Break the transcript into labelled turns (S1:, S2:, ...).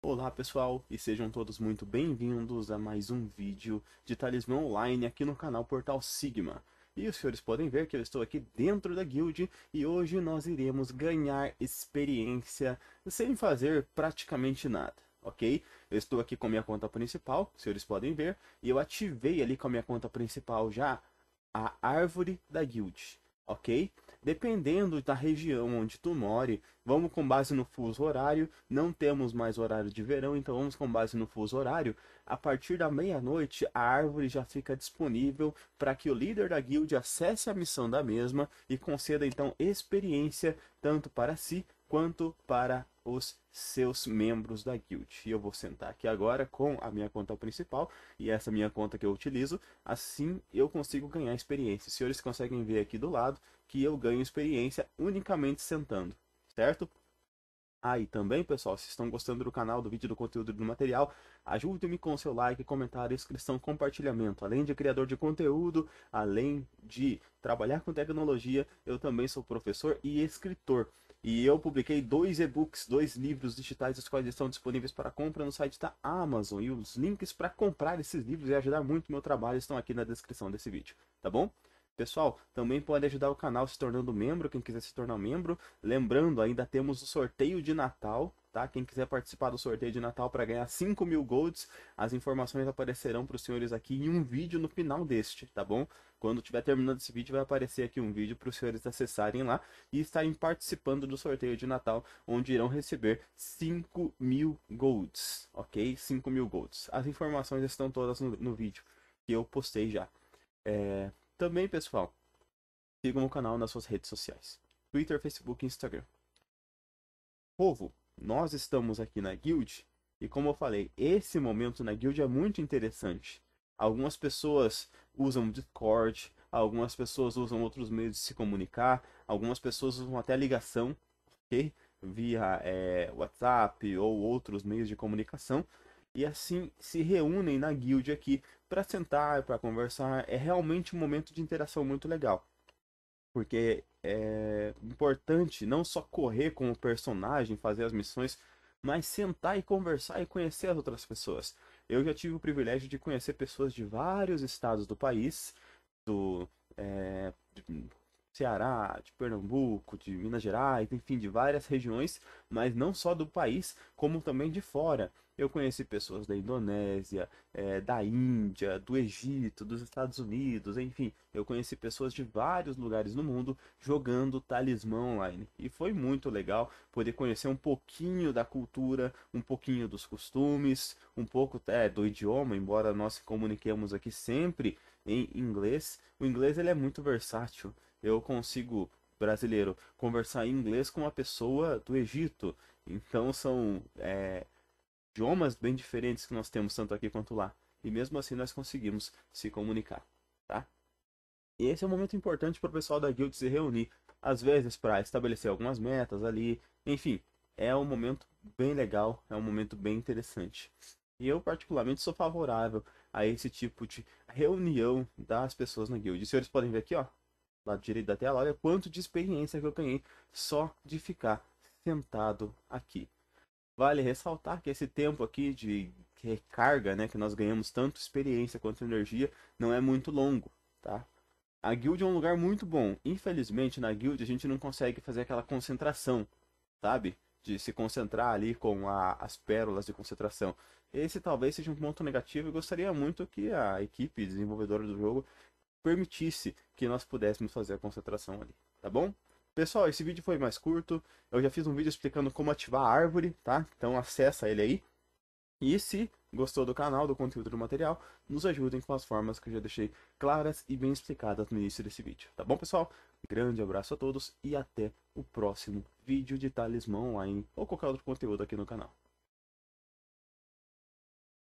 S1: Olá pessoal, e sejam todos muito bem-vindos a mais um vídeo de Talismã Online aqui no canal Portal Sigma. E os senhores podem ver que eu estou aqui dentro da guild e hoje nós iremos ganhar experiência sem fazer praticamente nada, ok? Eu estou aqui com minha conta principal, os senhores podem ver, e eu ativei ali com a minha conta principal já a árvore da guild ok? Dependendo da região onde tu more, vamos com base no fuso horário. Não temos mais horário de verão, então vamos com base no fuso horário. A partir da meia-noite, a árvore já fica disponível para que o líder da guild acesse a missão da mesma e conceda então experiência tanto para si quanto para os seus membros da guild. E eu vou sentar aqui agora com a minha conta principal e essa minha conta que eu utilizo, assim eu consigo ganhar experiência. Os senhores conseguem ver aqui do lado que eu ganho experiência unicamente sentando, certo? aí também, pessoal, se estão gostando do canal, do vídeo, do conteúdo, do material, ajude-me com seu like, comentário, inscrição, compartilhamento. Além de criador de conteúdo, além de trabalhar com tecnologia, eu também sou professor e escritor. E eu publiquei dois e-books, dois livros digitais, os quais estão disponíveis para compra no site da Amazon. E os links para comprar esses livros e ajudar muito o meu trabalho estão aqui na descrição desse vídeo, tá bom? Pessoal, também pode ajudar o canal se tornando membro, quem quiser se tornar membro. Lembrando, ainda temos o sorteio de Natal tá? Quem quiser participar do sorteio de Natal para ganhar 5 mil golds, as informações aparecerão para os senhores aqui em um vídeo no final deste, tá bom? Quando tiver terminando esse vídeo, vai aparecer aqui um vídeo para os senhores acessarem lá e estarem participando do sorteio de Natal, onde irão receber 5 mil golds, ok? 5 mil golds. As informações estão todas no, no vídeo que eu postei já. É... Também, pessoal, sigam o canal nas suas redes sociais. Twitter, Facebook e Instagram. Povo, nós estamos aqui na guild e como eu falei, esse momento na guild é muito interessante. Algumas pessoas usam Discord, algumas pessoas usam outros meios de se comunicar, algumas pessoas usam até ligação, ok? Via é, WhatsApp ou outros meios de comunicação. E assim se reúnem na guild aqui para sentar, para conversar. É realmente um momento de interação muito legal. Porque é importante não só correr com o personagem, fazer as missões, mas sentar e conversar e conhecer as outras pessoas. Eu já tive o privilégio de conhecer pessoas de vários estados do país, do é, Ceará, de Pernambuco, de Minas Gerais, enfim, de várias regiões, mas não só do país, como também de fora. Eu conheci pessoas da Indonésia, é, da Índia, do Egito, dos Estados Unidos, enfim, eu conheci pessoas de vários lugares no mundo jogando talismã online. E foi muito legal poder conhecer um pouquinho da cultura, um pouquinho dos costumes, um pouco é, do idioma, embora nós comuniquemos aqui sempre em inglês. O inglês ele é muito versátil. Eu consigo brasileiro conversar em inglês com uma pessoa do Egito. Então são é, idiomas bem diferentes que nós temos tanto aqui quanto lá. E mesmo assim nós conseguimos se comunicar, tá? E esse é um momento importante para o pessoal da guild se reunir, às vezes para estabelecer algumas metas ali, enfim, é um momento bem legal, é um momento bem interessante. E eu particularmente sou favorável a esse tipo de reunião das pessoas na guild. E vocês podem ver aqui, ó, lado direito da tela, olha quanto de experiência que eu ganhei só de ficar sentado aqui. Vale ressaltar que esse tempo aqui de recarga, né, que nós ganhamos tanto experiência quanto energia, não é muito longo, tá? A guild é um lugar muito bom. Infelizmente, na guild a gente não consegue fazer aquela concentração, sabe? De se concentrar ali com a, as pérolas de concentração. Esse talvez seja um ponto negativo e gostaria muito que a equipe desenvolvedora do jogo permitisse que nós pudéssemos fazer a concentração ali, tá bom? Pessoal, esse vídeo foi mais curto. Eu já fiz um vídeo explicando como ativar a árvore, tá? Então acessa ele aí. E se gostou do canal, do conteúdo do material, nos ajudem com as formas que eu já deixei claras e bem explicadas no início desse vídeo. Tá bom, pessoal? Grande abraço a todos e até o próximo vídeo de talismã online ou qualquer outro conteúdo aqui no canal.